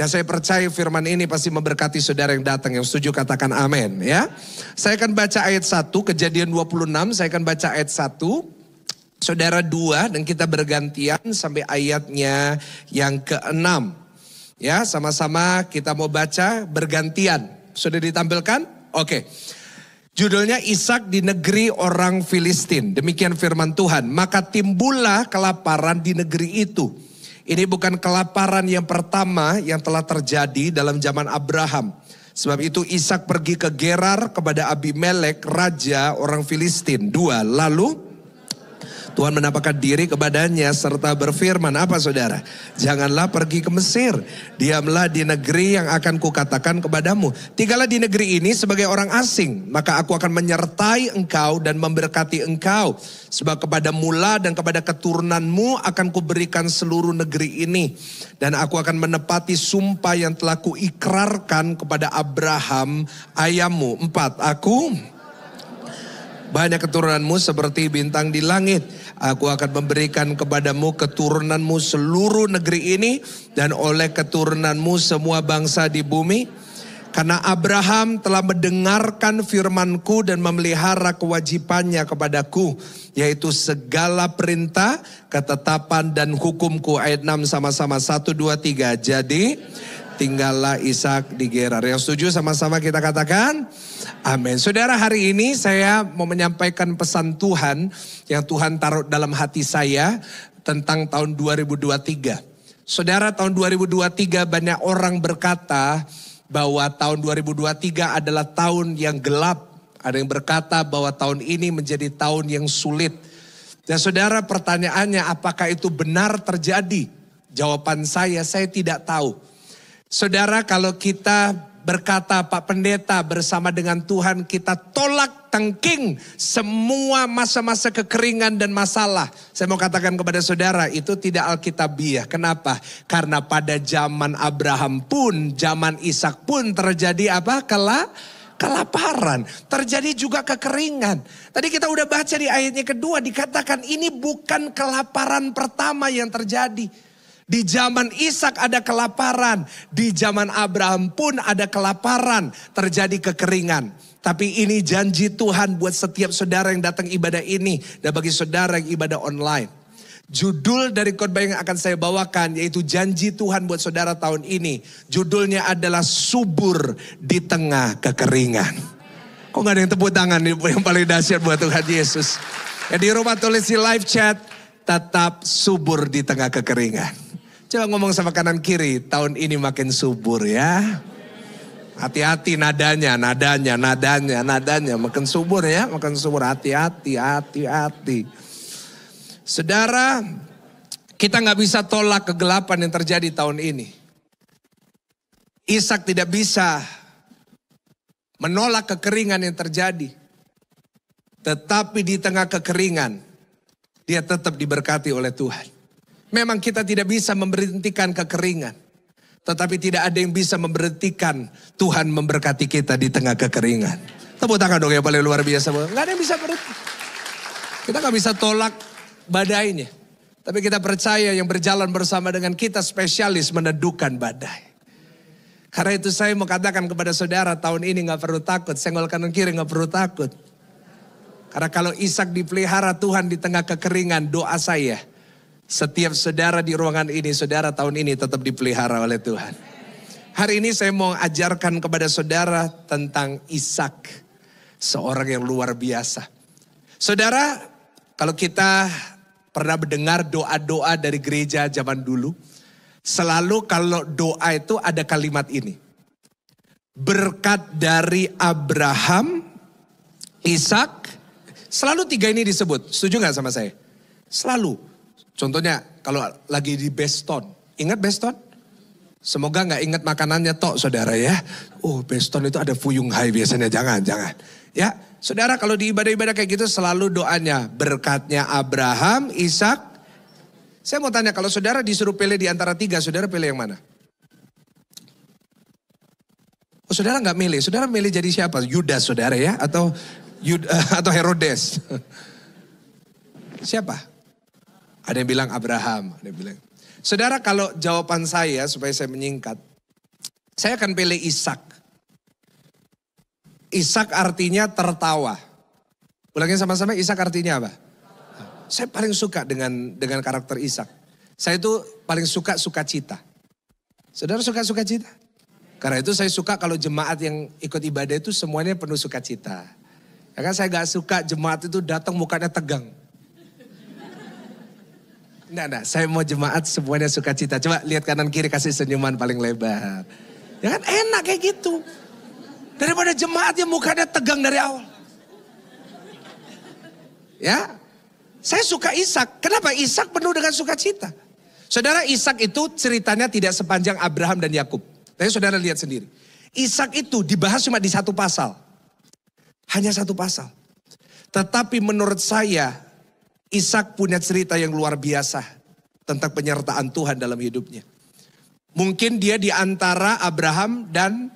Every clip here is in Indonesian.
Dan saya percaya firman ini pasti memberkati saudara yang datang. Yang setuju katakan amin ya. Saya akan baca ayat 1, kejadian 26. Saya akan baca ayat 1. Saudara 2 dan kita bergantian sampai ayatnya yang keenam. Ya sama-sama kita mau baca bergantian. Sudah ditampilkan? Oke. Judulnya Ishak di negeri orang Filistin. Demikian firman Tuhan. Maka timbullah kelaparan di negeri itu ini bukan kelaparan yang pertama yang telah terjadi dalam zaman Abraham. Sebab itu Ishak pergi ke Gerar kepada Abimelek, raja orang Filistin. Dua, lalu Tuhan menampakkan diri kepadanya serta berfirman apa saudara? Janganlah pergi ke Mesir, diamlah di negeri yang akan kukatakan kepadamu. Tinggallah di negeri ini sebagai orang asing, maka aku akan menyertai engkau dan memberkati engkau. Sebab kepada mula dan kepada keturunanmu akan kuberikan seluruh negeri ini. Dan aku akan menepati sumpah yang telah kuikrarkan kepada Abraham ayamu. Empat, aku banyak keturunanmu seperti bintang di langit. Aku akan memberikan kepadamu keturunanmu seluruh negeri ini dan oleh keturunanmu semua bangsa di bumi. Karena Abraham telah mendengarkan firmanku dan memelihara kewajibannya kepadaku. Yaitu segala perintah, ketetapan, dan hukumku. Ayat 6 sama-sama 1, 2, 3. Jadi tinggallah Ishak di Gerar. Yang setuju sama-sama kita katakan, amin. Saudara hari ini saya mau menyampaikan pesan Tuhan yang Tuhan taruh dalam hati saya tentang tahun 2023. Saudara tahun 2023 banyak orang berkata bahwa tahun 2023 adalah tahun yang gelap. Ada yang berkata bahwa tahun ini menjadi tahun yang sulit. Dan saudara pertanyaannya apakah itu benar terjadi? Jawaban saya, saya tidak tahu. Saudara kalau kita berkata Pak Pendeta bersama dengan Tuhan kita tolak tengking semua masa-masa kekeringan dan masalah. Saya mau katakan kepada saudara itu tidak alkitabiah. Kenapa? Karena pada zaman Abraham pun, zaman Ishak pun terjadi apa? Kala kelaparan, terjadi juga kekeringan. Tadi kita udah baca di ayatnya kedua dikatakan ini bukan kelaparan pertama yang terjadi. Di zaman Ishak ada kelaparan, di zaman Abraham pun ada kelaparan, terjadi kekeringan. Tapi ini janji Tuhan buat setiap saudara yang datang ibadah ini dan bagi saudara yang ibadah online. Judul dari khotbah yang akan saya bawakan yaitu janji Tuhan buat saudara tahun ini. Judulnya adalah subur di tengah kekeringan. Kok gak ada yang tepuk tangan yang paling dahsyat buat Tuhan Yesus. Ya, di rumah tulis di live chat tetap subur di tengah kekeringan. Coba ngomong sama kanan kiri, tahun ini makin subur ya. Hati-hati nadanya, nadanya, nadanya, nadanya. Makin subur ya, makin subur. Hati-hati, hati-hati. Saudara, kita nggak bisa tolak kegelapan yang terjadi tahun ini. Ishak tidak bisa menolak kekeringan yang terjadi. Tetapi di tengah kekeringan, dia tetap diberkati oleh Tuhan. Memang kita tidak bisa memberhentikan kekeringan. Tetapi tidak ada yang bisa memberhentikan Tuhan memberkati kita di tengah kekeringan. Tepuk tangan dong yang paling luar biasa. Gak ada yang bisa berhenti. Kita gak bisa tolak badainya. Tapi kita percaya yang berjalan bersama dengan kita spesialis menedukan badai. Karena itu saya mau katakan kepada saudara tahun ini gak perlu takut. Senggol kanan kiri gak perlu takut. Karena kalau Ishak dipelihara Tuhan di tengah kekeringan doa saya setiap saudara di ruangan ini, saudara tahun ini tetap dipelihara oleh Tuhan. Hari ini saya mau ajarkan kepada saudara tentang Ishak, seorang yang luar biasa. Saudara, kalau kita pernah mendengar doa-doa dari gereja zaman dulu, selalu kalau doa itu ada kalimat ini. Berkat dari Abraham, Ishak, selalu tiga ini disebut. Setuju nggak sama saya? Selalu. Contohnya kalau lagi di Beston, ingat Beston? Semoga nggak ingat makanannya tok saudara ya. Oh Beston itu ada fuyung hai biasanya, jangan, jangan. Ya, saudara kalau di ibadah-ibadah kayak gitu selalu doanya berkatnya Abraham, Ishak. Saya mau tanya kalau saudara disuruh pilih di antara tiga, saudara pilih yang mana? Oh, saudara nggak milih, saudara milih jadi siapa? Yudas saudara ya, atau Yud, atau Herodes? siapa? Ada yang bilang Abraham, ada yang bilang. Saudara kalau jawaban saya supaya saya menyingkat, saya akan pilih Ishak. Ishak artinya tertawa. Ulangi sama-sama Ishak artinya apa? Saya paling suka dengan dengan karakter Ishak. Saya itu paling suka sukacita. Saudara suka sukacita? Karena itu saya suka kalau jemaat yang ikut ibadah itu semuanya penuh sukacita. Ya kan saya gak suka jemaat itu datang mukanya tegang. Enggak, enggak. Saya mau jemaat semuanya suka cita. Coba lihat kanan kiri kasih senyuman paling lebar. Ya kan enak kayak gitu. Daripada jemaat yang mukanya tegang dari awal. Ya. Saya suka Ishak. Kenapa? Ishak penuh dengan sukacita. Saudara Ishak itu ceritanya tidak sepanjang Abraham dan Yakub. Tapi saudara lihat sendiri. Ishak itu dibahas cuma di satu pasal. Hanya satu pasal. Tetapi menurut saya Ishak punya cerita yang luar biasa tentang penyertaan Tuhan dalam hidupnya. Mungkin dia di antara Abraham dan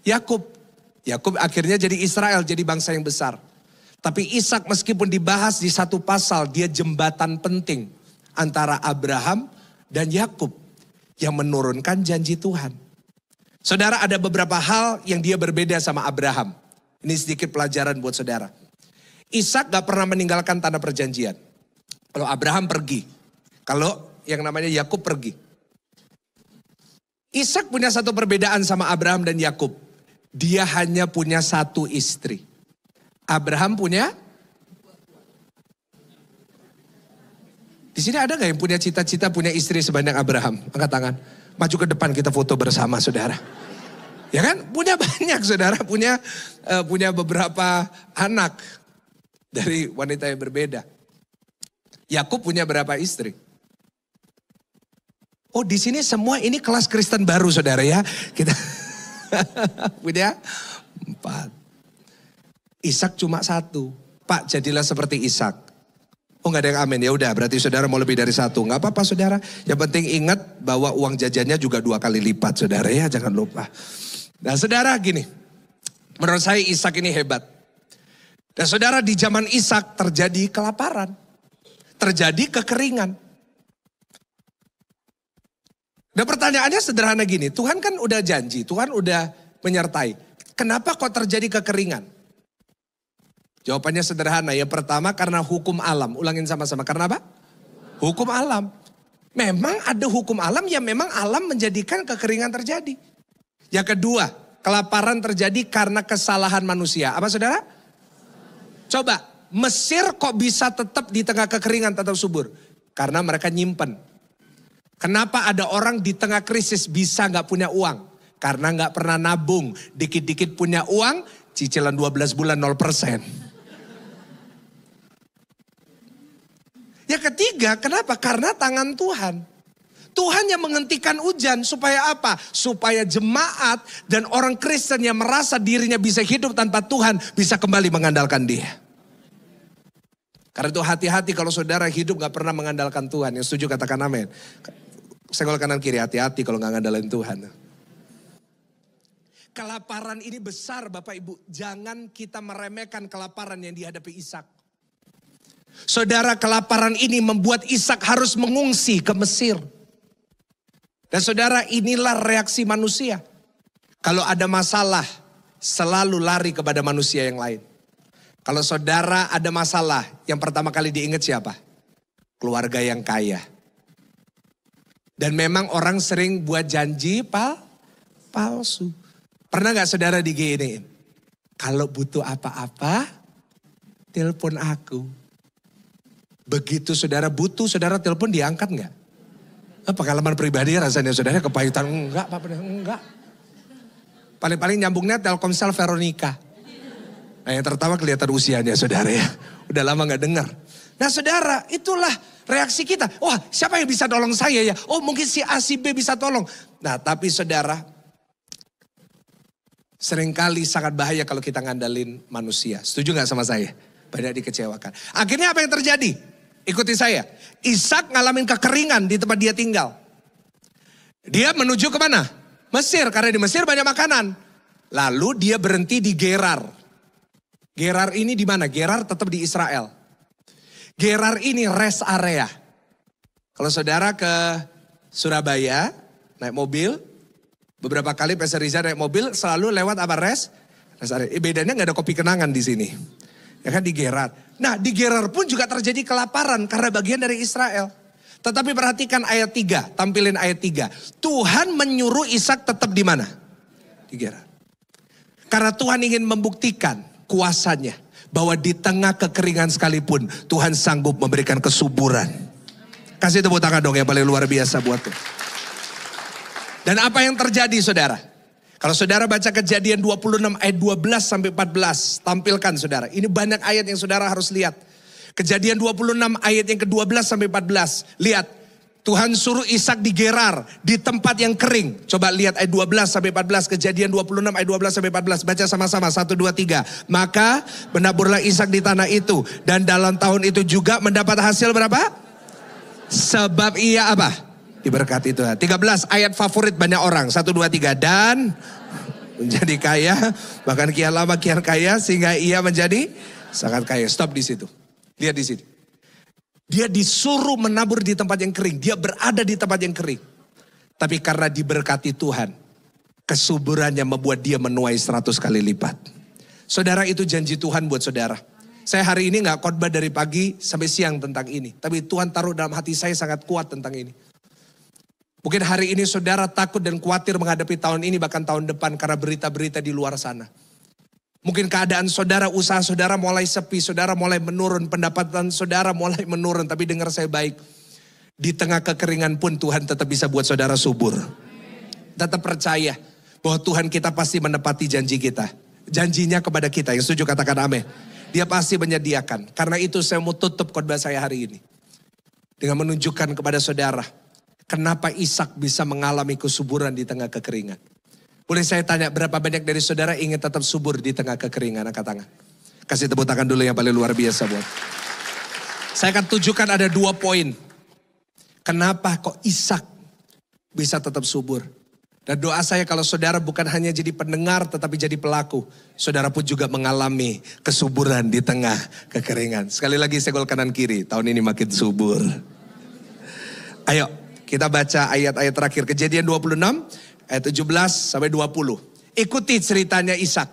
Yakub. Yakub akhirnya jadi Israel, jadi bangsa yang besar. Tapi Ishak meskipun dibahas di satu pasal, dia jembatan penting antara Abraham dan Yakub yang menurunkan janji Tuhan. Saudara ada beberapa hal yang dia berbeda sama Abraham. Ini sedikit pelajaran buat saudara. Ishak gak pernah meninggalkan tanah perjanjian. Kalau Abraham pergi. Kalau yang namanya Yakub pergi. Ishak punya satu perbedaan sama Abraham dan Yakub. Dia hanya punya satu istri. Abraham punya Di sini ada nggak yang punya cita-cita punya istri sebanyak Abraham? Angkat tangan. Maju ke depan kita foto bersama, saudara. Ya kan? Punya banyak, saudara. Punya uh, punya beberapa anak dari wanita yang berbeda. Yakub punya berapa istri? Oh di sini semua ini kelas Kristen baru saudara ya. Kita punya empat. Ishak cuma satu. Pak jadilah seperti Ishak. Oh nggak ada yang amin ya udah berarti saudara mau lebih dari satu nggak apa-apa saudara. Yang penting ingat bahwa uang jajannya juga dua kali lipat saudara ya jangan lupa. Nah saudara gini, menurut saya Ishak ini hebat. Dan saudara di zaman Ishak terjadi kelaparan terjadi kekeringan. Dan pertanyaannya sederhana gini, Tuhan kan udah janji, Tuhan udah menyertai. Kenapa kok terjadi kekeringan? Jawabannya sederhana ya, pertama karena hukum alam. Ulangin sama-sama, karena apa? Hukum alam. Memang ada hukum alam yang memang alam menjadikan kekeringan terjadi. Yang kedua, kelaparan terjadi karena kesalahan manusia. Apa saudara? Coba Mesir kok bisa tetap di tengah kekeringan tetap subur? Karena mereka nyimpen. Kenapa ada orang di tengah krisis bisa nggak punya uang? Karena nggak pernah nabung. Dikit-dikit punya uang, cicilan 12 bulan 0 persen. Yang ketiga, kenapa? Karena tangan Tuhan. Tuhan yang menghentikan hujan supaya apa? Supaya jemaat dan orang Kristen yang merasa dirinya bisa hidup tanpa Tuhan bisa kembali mengandalkan Dia. Karena itu hati-hati kalau saudara hidup gak pernah mengandalkan Tuhan. Yang setuju katakan amin. Senggol kanan kiri hati-hati kalau gak ngandalkan Tuhan. Kelaparan ini besar Bapak Ibu. Jangan kita meremehkan kelaparan yang dihadapi Ishak. Saudara kelaparan ini membuat Ishak harus mengungsi ke Mesir. Dan saudara inilah reaksi manusia. Kalau ada masalah selalu lari kepada manusia yang lain. Kalau saudara ada masalah, yang pertama kali diingat siapa? Keluarga yang kaya. Dan memang orang sering buat janji pal palsu. Pernah gak saudara diginiin? Kalau butuh apa-apa, telepon aku. Begitu saudara butuh, saudara telepon diangkat gak? Nah, eh, pengalaman pribadi rasanya saudara kepahitan enggak, Pak, enggak. Paling-paling nyambungnya Telkomsel Veronica. Nah eh, yang tertawa kelihatan usianya saudara ya. Udah lama gak dengar. Nah saudara itulah reaksi kita. Wah siapa yang bisa tolong saya ya? Oh mungkin si A si B bisa tolong. Nah tapi saudara seringkali sangat bahaya kalau kita ngandalin manusia. Setuju gak sama saya? Banyak dikecewakan. Akhirnya apa yang terjadi? Ikuti saya. Ishak ngalamin kekeringan di tempat dia tinggal. Dia menuju kemana? Mesir, karena di Mesir banyak makanan. Lalu dia berhenti di Gerar. Gerar ini di mana? Gerar tetap di Israel. Gerar ini rest area. Kalau saudara ke Surabaya, naik mobil, beberapa kali Pastor Riza naik mobil, selalu lewat apa rest? Rest area. Eh, bedanya nggak ada kopi kenangan di sini. Ya kan di Gerar. Nah di Gerar pun juga terjadi kelaparan karena bagian dari Israel. Tetapi perhatikan ayat 3, tampilin ayat 3. Tuhan menyuruh Ishak tetap di mana? Di Gerar. Karena Tuhan ingin membuktikan kuasanya. Bahwa di tengah kekeringan sekalipun Tuhan sanggup memberikan kesuburan. Kasih tepuk tangan dong yang paling luar biasa buat Tuhan. Dan apa yang terjadi saudara? Kalau saudara baca kejadian 26 ayat 12 sampai 14, tampilkan saudara. Ini banyak ayat yang saudara harus lihat. Kejadian 26 ayat yang ke-12 sampai 14. Lihat, Tuhan suruh Ishak digerar di tempat yang kering. Coba lihat ayat 12 sampai 14, kejadian 26 ayat 12 sampai 14. Baca sama-sama, 1, 2, 3. Maka menaburlah Ishak di tanah itu. Dan dalam tahun itu juga mendapat hasil berapa? Sebab ia apa? Diberkati Tuhan. 13 ayat favorit banyak orang. 1, 2, 3. Dan menjadi kaya, bahkan kian lama kian kaya sehingga ia menjadi sangat kaya. Stop di situ. Lihat di sini. Dia disuruh menabur di tempat yang kering. Dia berada di tempat yang kering. Tapi karena diberkati Tuhan, kesuburannya membuat dia menuai seratus kali lipat. Saudara itu janji Tuhan buat saudara. Saya hari ini nggak khotbah dari pagi sampai siang tentang ini. Tapi Tuhan taruh dalam hati saya sangat kuat tentang ini. Mungkin hari ini saudara takut dan khawatir menghadapi tahun ini bahkan tahun depan karena berita-berita di luar sana. Mungkin keadaan saudara, usaha saudara mulai sepi, saudara mulai menurun, pendapatan saudara mulai menurun. Tapi dengar saya baik, di tengah kekeringan pun Tuhan tetap bisa buat saudara subur. Tetap percaya bahwa Tuhan kita pasti menepati janji kita. Janjinya kepada kita, yang setuju katakan amin. Dia pasti menyediakan. Karena itu saya mau tutup khotbah saya hari ini. Dengan menunjukkan kepada saudara, kenapa Ishak bisa mengalami kesuburan di tengah kekeringan. Boleh saya tanya berapa banyak dari saudara ingin tetap subur di tengah kekeringan? Angkat tangan. Kasih tepuk tangan dulu yang paling luar biasa buat. Saya akan tunjukkan ada dua poin. Kenapa kok Ishak bisa tetap subur? Dan doa saya kalau saudara bukan hanya jadi pendengar tetapi jadi pelaku. Saudara pun juga mengalami kesuburan di tengah kekeringan. Sekali lagi segol kanan kiri, tahun ini makin subur. Ayo kita baca ayat-ayat terakhir. Kejadian 26, Eh, ayat 17 sampai 20. Ikuti ceritanya Ishak.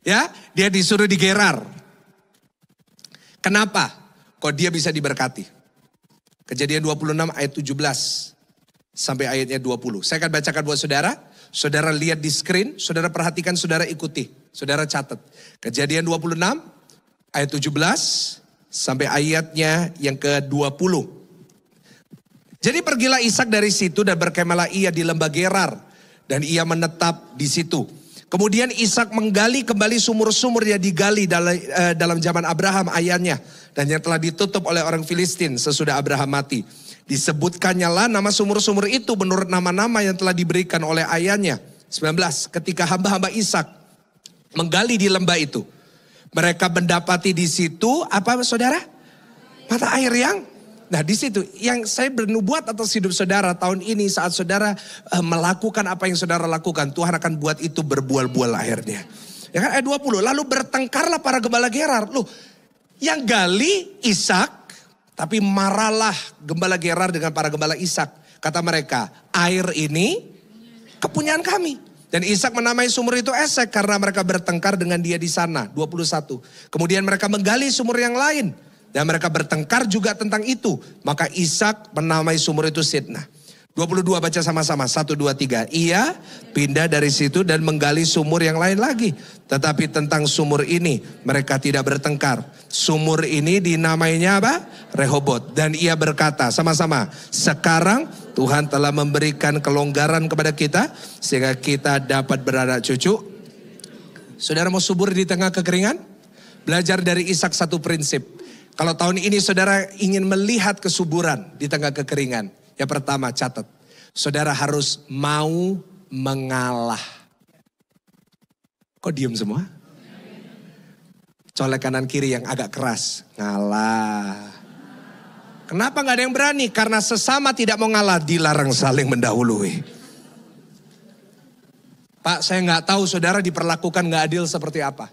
Ya, dia disuruh di Gerar. Kenapa? Kok dia bisa diberkati? Kejadian 26 ayat 17 sampai ayatnya 20. Saya akan bacakan buat saudara. Saudara lihat di screen, saudara perhatikan, saudara ikuti, saudara catat. Kejadian 26 ayat 17 sampai ayatnya yang ke-20. Jadi pergilah Ishak dari situ dan berkemalah ia di lembah Gerar dan ia menetap di situ. Kemudian Ishak menggali kembali sumur-sumur yang digali dalam, eh, dalam zaman Abraham ayahnya dan yang telah ditutup oleh orang Filistin sesudah Abraham mati. Disebutkannya lah nama sumur-sumur itu menurut nama-nama yang telah diberikan oleh ayahnya. 19. Ketika hamba-hamba Ishak menggali di lembah itu, mereka mendapati di situ apa saudara? Mata air yang Nah di situ yang saya bernubuat atas hidup saudara tahun ini saat saudara eh, melakukan apa yang saudara lakukan. Tuhan akan buat itu berbual-bual akhirnya. Ya kan ayat 20. Lalu bertengkarlah para gembala Gerar. Loh yang gali Ishak tapi maralah gembala Gerar dengan para gembala Ishak. Kata mereka air ini kepunyaan kami. Dan Ishak menamai sumur itu Esek karena mereka bertengkar dengan dia di sana. 21. Kemudian mereka menggali sumur yang lain. Dan mereka bertengkar juga tentang itu. Maka Ishak menamai sumur itu Sidnah. 22 baca sama-sama. 1, 2, 3. Ia pindah dari situ dan menggali sumur yang lain lagi. Tetapi tentang sumur ini mereka tidak bertengkar. Sumur ini dinamainya apa? Rehobot. Dan ia berkata sama-sama. Sekarang Tuhan telah memberikan kelonggaran kepada kita. Sehingga kita dapat beranak cucu. Saudara mau subur di tengah kekeringan? Belajar dari Ishak satu prinsip. Kalau tahun ini saudara ingin melihat kesuburan di tengah kekeringan, ya pertama catat, saudara harus mau mengalah. Kok diem semua? Colek kanan kiri yang agak keras, ngalah. Kenapa nggak ada yang berani? Karena sesama tidak mau ngalah, dilarang saling mendahului. Pak, saya nggak tahu saudara diperlakukan nggak adil seperti apa.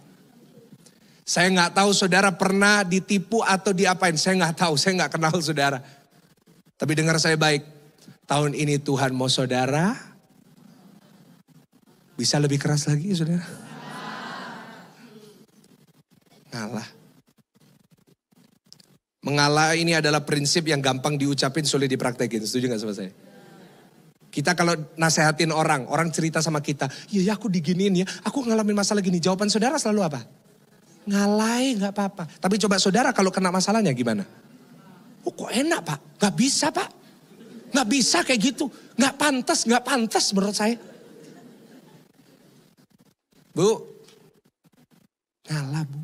Saya nggak tahu saudara pernah ditipu atau diapain. Saya nggak tahu, saya nggak kenal saudara. Tapi dengar saya baik. Tahun ini Tuhan mau saudara bisa lebih keras lagi saudara. Ngalah. Mengalah ini adalah prinsip yang gampang diucapin, sulit dipraktekin. Setuju gak sama saya? Kita kalau nasehatin orang, orang cerita sama kita, iya ya aku diginiin ya, aku ngalamin masalah gini. Jawaban saudara selalu apa? Ngalai nggak apa-apa. Tapi coba saudara kalau kena masalahnya gimana? Oh kok enak pak? Gak bisa pak. Gak bisa kayak gitu. Gak pantas, gak pantas menurut saya. Bu. Ngalah bu.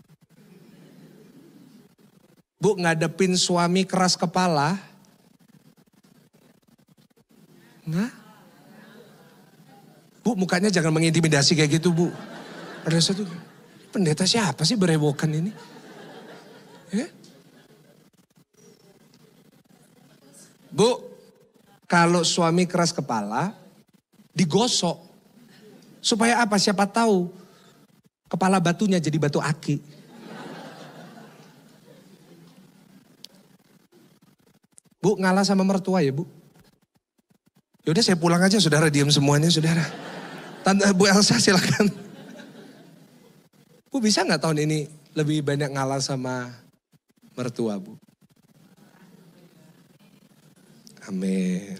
Bu ngadepin suami keras kepala. Nggak. Bu mukanya jangan mengintimidasi kayak gitu bu. ada satu pendeta siapa sih berewokan ini? Ya? Bu, kalau suami keras kepala, digosok. Supaya apa? Siapa tahu kepala batunya jadi batu aki. Bu, ngalah sama mertua ya, Bu. Yaudah saya pulang aja saudara, diam semuanya saudara. Tante Bu Elsa silakan. Bu bisa nggak tahun ini lebih banyak ngalah sama mertua bu? Amin.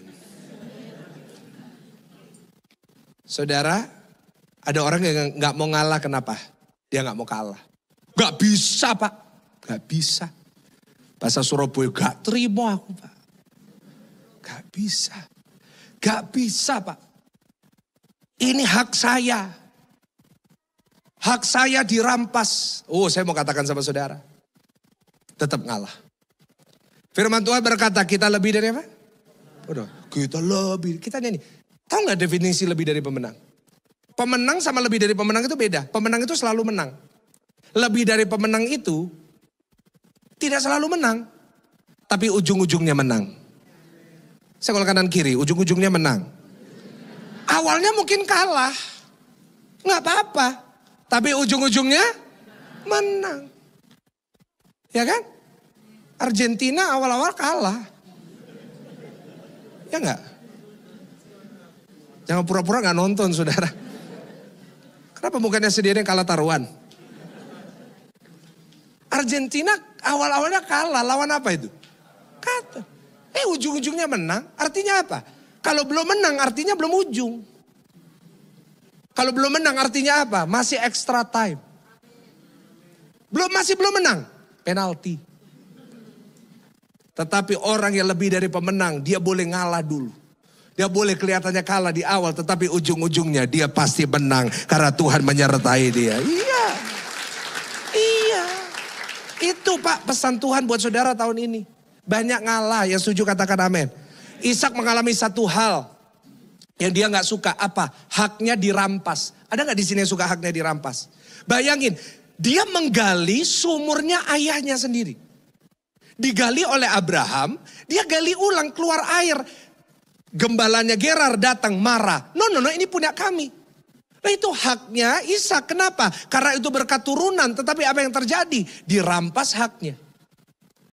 Saudara, ada orang yang nggak mau ngalah kenapa? Dia nggak mau kalah. Gak bisa pak, gak bisa. Bahasa Surabaya gak terima aku pak. Gak bisa, gak bisa pak. Ini hak saya. Hak saya dirampas. Oh, saya mau katakan sama saudara. Tetap ngalah. Firman Tuhan berkata kita lebih dari apa? Udah, kita lebih. Kita nyanyi. Tahu nggak definisi lebih dari pemenang? Pemenang sama lebih dari pemenang itu beda. Pemenang itu selalu menang. Lebih dari pemenang itu tidak selalu menang. Tapi ujung-ujungnya menang. Saya kalau kanan kiri, ujung-ujungnya menang. Awalnya mungkin kalah. Nggak apa-apa. Tapi ujung-ujungnya menang. Ya kan? Argentina awal-awal kalah. Ya enggak? Jangan pura-pura nggak nonton saudara. Kenapa bukannya sendiri yang kalah taruhan? Argentina awal-awalnya kalah. Lawan apa itu? Kata. Eh ujung-ujungnya menang. Artinya apa? Kalau belum menang artinya belum ujung. Kalau belum menang artinya apa? Masih extra time. Belum masih belum menang, penalti. Tetapi orang yang lebih dari pemenang, dia boleh ngalah dulu. Dia boleh kelihatannya kalah di awal, tetapi ujung-ujungnya dia pasti menang karena Tuhan menyertai dia. Iya. Iya. Itu Pak pesan Tuhan buat saudara tahun ini. Banyak ngalah yang setuju katakan amin. Ishak mengalami satu hal yang dia nggak suka apa? Haknya dirampas. Ada nggak di sini yang suka haknya dirampas? Bayangin, dia menggali sumurnya ayahnya sendiri. Digali oleh Abraham, dia gali ulang keluar air. Gembalanya Gerar datang marah. No, no, no ini punya kami. Nah itu haknya Isa. Kenapa? Karena itu berkat turunan. Tetapi apa yang terjadi? Dirampas haknya.